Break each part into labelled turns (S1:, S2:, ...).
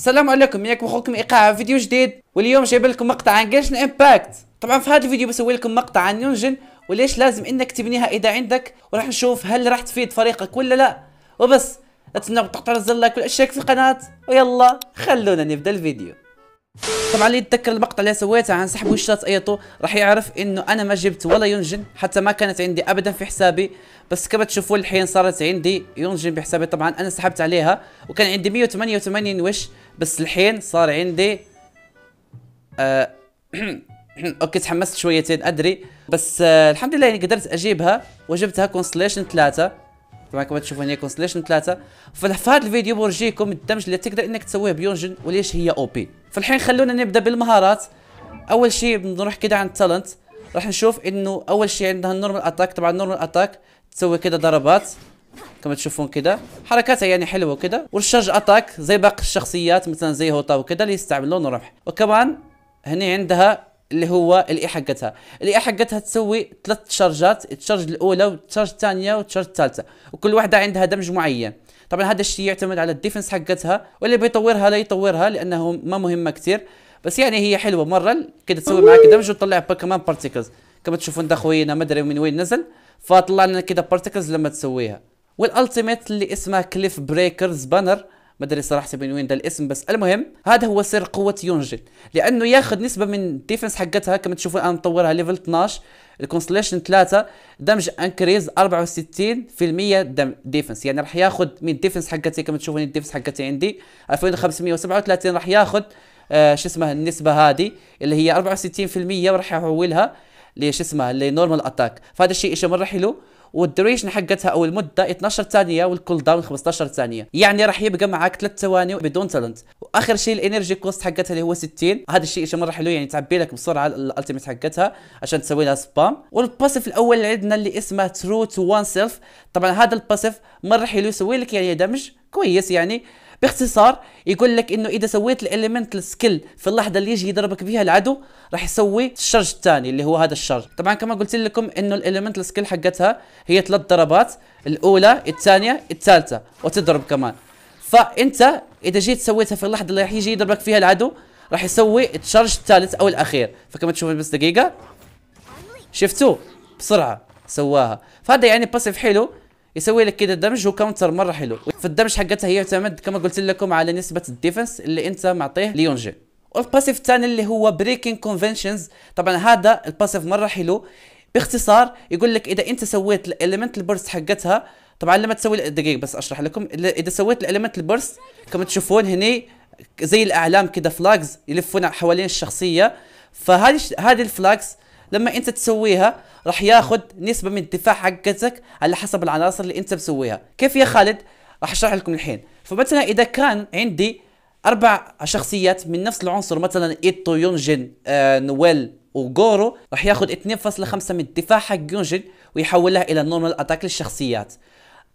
S1: السلام عليكم ياك اخوكم ايقاع فيديو جديد واليوم جايب لكم مقطع عن جنشن امباكت طبعا في هذا الفيديو بسوي لكم مقطع عن نيونجن وليش لازم انك تبنيها اذا عندك وراح نشوف هل راح تفيد فريقك ولا لا وبس اتمنى تحطوا على زر لايك والاشتراك في القناه ويلا خلونا نبدا الفيديو طبعا اللي يتذكر المقطع اللي سويته عن سحب وشات ايتو راح يعرف انه انا ما جبت ولا يونجن حتى ما كانت عندي ابدا في حسابي بس كما تشوفوا الحين صارت عندي يونجن بحسابي طبعا انا سحبت عليها وكان عندي 188 وش بس الحين صار عندي آه اوكي تحمست شويتين ادري بس آه الحمد لله يعني قدرت اجيبها وجبتها كونستليشن ثلاثة طبعا كما تشوفون هي كونستليشن ثلاثة ففي هذا الفيديو بورجيكم الدمج اللي تقدر انك تسويه بيونجن وليش هي او بي فالحين خلونا نبدا بالمهارات اول شيء بنروح كده عند تالنت راح نشوف انه اول شيء عندها النورمال اتاك طبعا النورمال اتاك تسوي كده ضربات كما تشوفون كده حركاتها يعني حلوه كده والشارج اتاك زي باقي الشخصيات مثلا زي هوتا وكده اللي يستعملون الرمح وكمان هنا عندها اللي هو الاي حقتها الاي حقتها تسوي ثلاث شارجات تشارج الاولى وتشارج الثانيه وتشارج الثالثه وكل واحده عندها دمج معين طبعا هذا الشيء يعتمد على الديفنس حقتها واللي بيطورها لا يطورها لانه ما مهمه كثير بس يعني هي حلوه مره كده تسوي معك دمج وتطلع كمان بارتيكلز كما تشوفون ده خوينا ما ادري من وين نزل فطلع لنا كده بارتيكلز لما تسويها والالتيميت اللي اسمه كليف بريكرز بانر ما ادري صراحه من وين ده الاسم بس المهم هذا هو سر قوه يونجل لانه ياخذ نسبه من الديفنس حقتها كما تشوفون الان مطورها ليفل 12 الكونستليشن 3 دمج انكريز 64% دم ديفنس يعني راح ياخذ من الديفنس حقتي كما تشوفون الديفنس حقتي عندي 2537 راح ياخذ آه شو اسمه النسبه هذه اللي هي 64% وراح يحولها لشو اسمها لنورمال اتاك فهذا الشيء شيء مره حلو والدوريشن حقتها او المده 12 ثانيه والكول داون 15 ثانيه يعني راح يبقى معك 3 ثواني بدون تالنت واخر شيء الانرجي كوست حقتها اللي هو 60 هذا الشيء شيء مره حلو يعني تعبي لك بسرعه الالتيميت حقتها عشان تسوي لها سبام والباسف الاول اللي عندنا اللي اسمه ترو تو وان سيلف طبعا هذا الباسف مره حلو يسوي لك يعني دمج كويس يعني باختصار يقول لك انه اذا سويت الاليمنت سكيل في اللحظه اللي يجي يضربك فيها العدو راح يسوي الشرج الثاني اللي هو هذا الشرج طبعا كما قلت لكم انه الاليمنت سكيل حقتها هي ثلاث ضربات الاولى الثانيه الثالثه وتضرب كمان فانت اذا جيت سويتها في اللحظه اللي راح يجي يضربك فيها العدو راح يسوي الشارج الثالث او الاخير فكما تشوفون بس دقيقه شفتوا بسرعه سواها فهذا يعني باسيف حلو يسوي لك كده دمج وكاونتر مره حلو فالدمج حقتها يعتمد كما قلت لكم على نسبه الديفنس اللي انت معطيه ليونجي والباسيف الثاني اللي هو بريكنج كونفنشنز طبعا هذا الباسيف مره حلو باختصار يقول لك اذا انت سويت الاليمنت البرست حقتها طبعا لما تسوي دقيقه بس اشرح لكم اذا سويت الاليمنت البرست كما تشوفون هني زي الاعلام كده فلاجز يلفون حوالين الشخصيه فهذه هذه الفلاجز لما انت تسويها راح ياخذ نسبه من الدفاع حقتك على حسب العناصر اللي انت مسويها كيف يا خالد راح اشرح لكم الحين فمثلا اذا كان عندي اربع شخصيات من نفس العنصر مثلا ايتو يونجن آه نويل وجورو راح ياخذ 2.5 من الدفاع حق يونجن ويحولها الى نورمال اتاك للشخصيات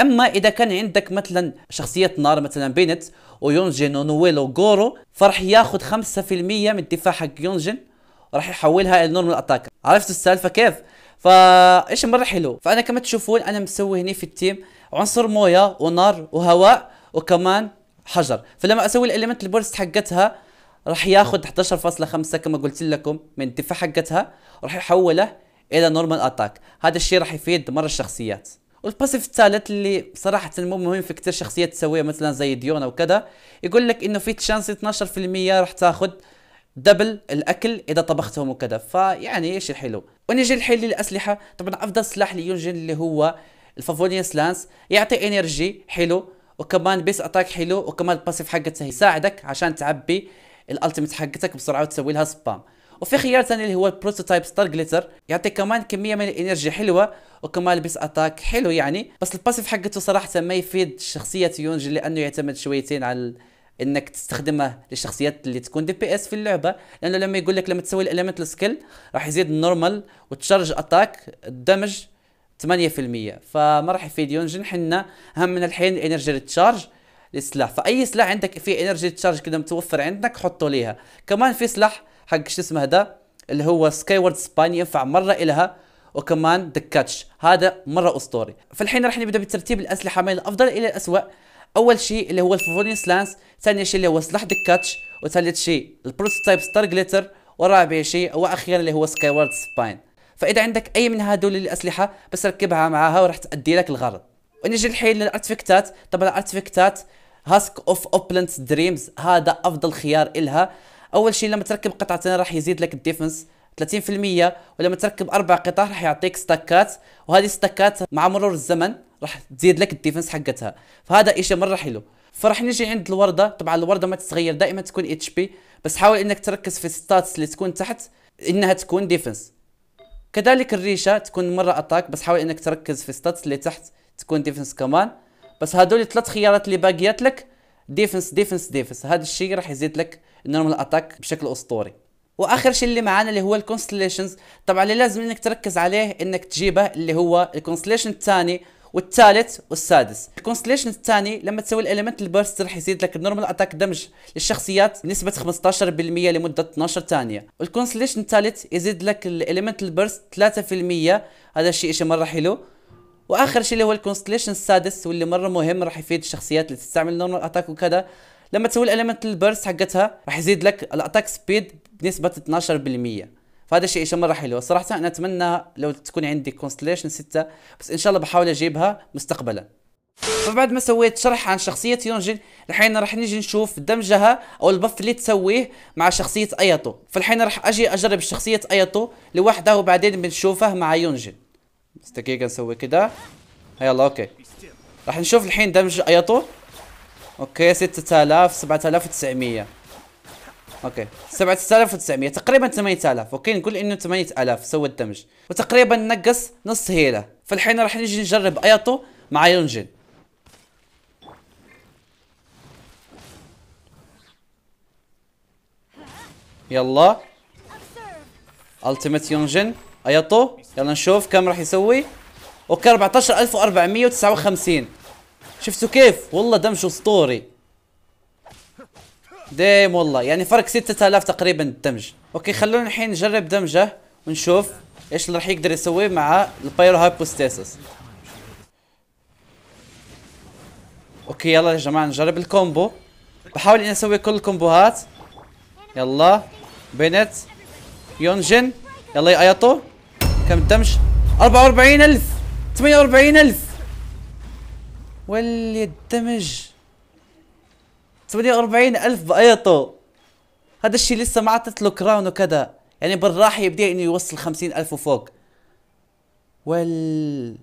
S1: اما اذا كان عندك مثلا شخصيه نار مثلا بينت ويونجن ونويل وجورو فراح ياخذ 5% من الدفاع حق يونجن راح يحولها الى نورمال اتاك عرفت السالفه كيف فايش مره حلو فانا كما تشوفون انا مسوي هنا في التيم عنصر مويه ونار وهواء وكمان حجر فلما اسوي الاليمنت البورست حقتها راح ياخذ 11.5 كما قلت لكم من الدفاع حقتها راح يحوله الى نورمال اتاك هذا الشيء راح يفيد مره الشخصيات والباسيف الثالث اللي صراحة مو مهم في كثير شخصيات تسويها مثلا زي او وكذا يقول لك انه في تشانس 12% راح تاخذ دبل الاكل اذا طبختهم وكذا فيعني شيء حلو ونجي الحين للاسلحه طبعا افضل سلاح ليونجن اللي هو الفافونيا سلانس يعطي انرجي حلو وكمان بيس اتاك حلو وكمان الباسيف حقته يساعدك عشان تعبي الالتيميت حقتك بسرعه وتسوي لها سبام وفي خيار ثاني اللي هو البروتوتايب ستار جليتر يعطي كمان كميه من الانرجي حلوه وكمان بيس اتاك حلو يعني بس الباسيف حقته صراحه ما يفيد شخصيه يونجن لانه يعتمد شويتين على انك تستخدمها للشخصيات اللي تكون دي بي اس في اللعبه لانه لما يقول لك لما تسوي الاليمنتال سكيل راح يزيد النورمال وتشارج اتاك الدمج 8% فما راح يفيد يونجن حنا اهم من الحين انرجي ريتشارج للسلاح فاي سلاح عندك فيه انرجي تشارج كذا متوفر عندك حطه ليها كمان في سلاح حق شو اسمه هذا اللي هو سكاي وورد سبان ينفع مره الها وكمان دكاتش هذا مره اسطوري فالحين راح نبدا بترتيب الاسلحه من الافضل الى الاسوء اول شيء اللي هو الفولفونيس لانس ثاني شيء اللي هو سلاح دكاتش وثالث شيء البروتوتايب ستار جليتر ورابع شيء واخيرا اللي هو سكاي وارد سباين فاذا عندك اي من هذول الاسلحه بس ركبها معاها وراح تادي لك الغرض ونجي الحين للارتفكتات طبعا الارتفكتات هاسك اوف اوبلنت دريمز هذا افضل خيار الها اول شيء لما تركب قطعتين راح يزيد لك الديفنس 30% ولما تركب اربع قطع راح يعطيك ستاكات وهذه ستاكات مع مرور الزمن راح تزيد لك الديفنس حقتها فهذا شيء مره حلو فراح نجي عند الورده طبعا الورده ما تتغير دائما تكون اتش بي بس حاول انك تركز في الستاتس اللي تكون تحت انها تكون ديفنس كذلك الريشه تكون مره اتاك بس حاول انك تركز في الستاتس اللي تحت تكون ديفنس كمان بس هذول الثلاث خيارات اللي باقيات لك ديفنس ديفنس ديفنس هذا الشيء راح يزيد لك النورمال اتاك بشكل اسطوري واخر شيء اللي معانا اللي هو الكونستليشنز طبعا اللي لازم انك تركز عليه انك تجيبه اللي هو الكونستليشن الثاني والثالث والسادس الكونستليشن الثاني لما تسوي الاليمنت البرست راح يزيد لك النورمال اتاك دمج للشخصيات بنسبه 15% لمده 12 ثانيه والكونستليشن الثالث يزيد لك الاليمنت البرست 3% هذا الشيء شيء مره حلو واخر شيء اللي هو الكونستليشن السادس واللي مره مهم راح يفيد الشخصيات اللي تستعمل نورمال اتاك وكذا لما تسوي الاليمنت البيرست حقتها راح يزيد لك الاتاك سبيد بنسبه 12% فهذا الشيء شيء مره حلو صراحه انا اتمنى لو تكون عندي كونستليشن 6 بس ان شاء الله بحاول اجيبها مستقبلا فبعد ما سويت شرح عن شخصية يونجين الحين راح نيجي نشوف دمجها او البف اللي تسويه مع شخصية اياتو فالحين راح اجي اجرب شخصية اياتو لوحدها وبعدين بنشوفه مع يونجين بس دقيقة نسوي كده يلا اوكي راح نشوف الحين دمج اياتو اوكي 6000 7900 اوكي 7900 تقريبا 8000 اوكي نقول انه 8000 سوى الدمج وتقريبا نقص نص هيله فالحين راح نجي نجرب اياتو مع يونجن يلا التيميت يونجن اياتو يلا نشوف كم راح يسوي اوكي 14459 شفتوا كيف والله دمج اسطوري دايم والله يعني فرق 6000 تقريبا الدمج اوكي خلونا الحين نجرب دمجه ونشوف ايش اللي راح يقدر يسويه مع البايرو هايبوستاسس. اوكي يلا يا جماعه نجرب الكومبو بحاول اني اسوي كل الكومبوهات يلا بنت يونجن يلا يا اياتو كم الدمج 44000 48000 ولي الدمج 48 ألف بأيطو هذا الشيء لسه ما عطت له كراون وكذا يعني بالراحة يبدأ انه يوصل 50 ألف وفوق وال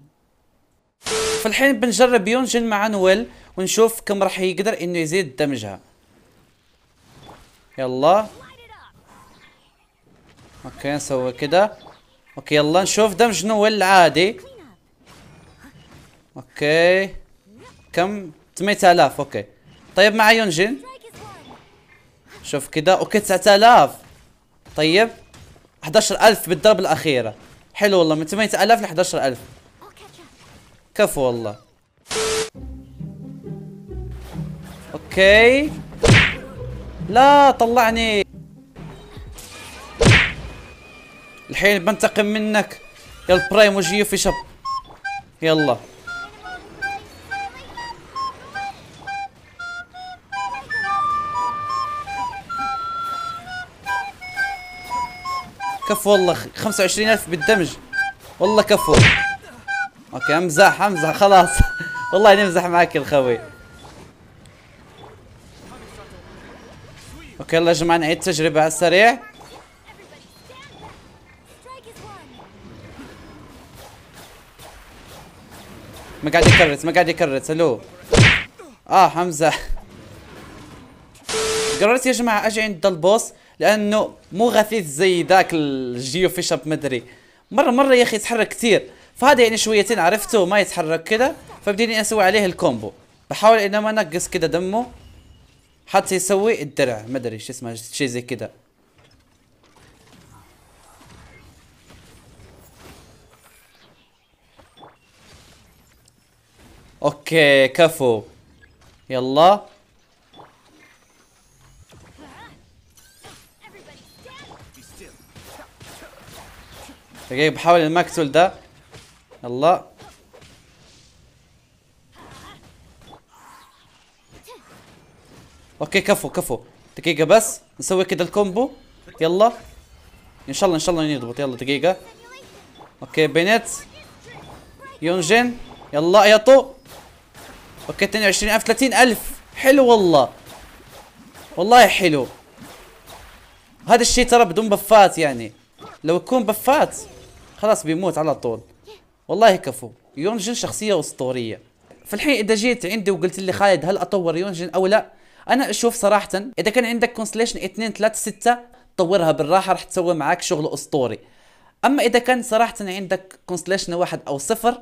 S1: فالحين بنجرب يونجن مع نويل ونشوف كم راح يقدر انه يزيد دمجها يلا اوكي نسوي كده اوكي يلا نشوف دمج نويل عادي اوكي كم 8000 اوكي طيب مع يونجين شوف كده اوكي 9000 طيب 11000 بالضرب الأخيرة حلو والله من 8000 ل 11000 كفو والله اوكي لا طلعني الحين بنتقم منك يا البرايم وجيو في شب يلا كفو والله 25000 بالدمج والله كفو اوكي امزح امزح خلاص والله نمزح معك الخوي اوكي يلا يا جماعه نعيد التجربه على السريع ما قاعد يكرس ما قاعد يكرس الو اه حمزه قررت يا جماعه اجي عند البوس لانه مو غثيث زي ذاك الجيو فيشب مدري مره مره يا اخي يتحرك كثير فهذا يعني شويتين عرفته ما يتحرك كده فبديني اسوي عليه الكومبو بحاول انما انقص كده دمه حتى يسوي الدرع مدري شو اسمه شيء زي كده اوكي كفو يلا دقيقة بحاول المقتل ده يلا اوكي كفو كفو دقيقة بس نسوي كده الكومبو يلا ان شاء الله ان شاء الله يضبط يلا دقيقة اوكي بنت يونجين يلا يا طو اوكي 22000 30000 حلو والله والله حلو هذا الشيء ترى بدون بفات يعني لو يكون بفات خلاص بيموت على طول والله كفو يونجن شخصية أسطورية فالحين إذا جيت عندي وقلت لي خالد هل أطور يونجن أو لا أنا أشوف صراحة إذا كان عندك كونسليشن 2 3 6 طورها بالراحة راح تسوي معاك شغل أسطوري أما إذا كان صراحة عندك كونسليشن واحد أو صفر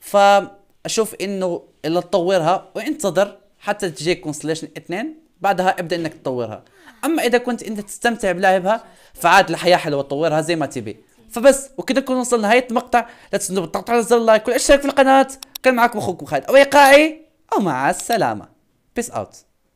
S1: فأشوف إنه إلا تطورها وانتظر حتى تجيك كونسليشن اثنين بعدها ابدا انك تطورها اما اذا كنت انت تستمتع بلعبها فعاد الحياه حلوه تطورها زي ما تبي فبس وكده نكون وصلنا لنهايه المقطع لا تنسوا الضغط على زر اللايك والاشتراك في القناه كان معكم اخوكم خالد او او مع السلامه بيس اوت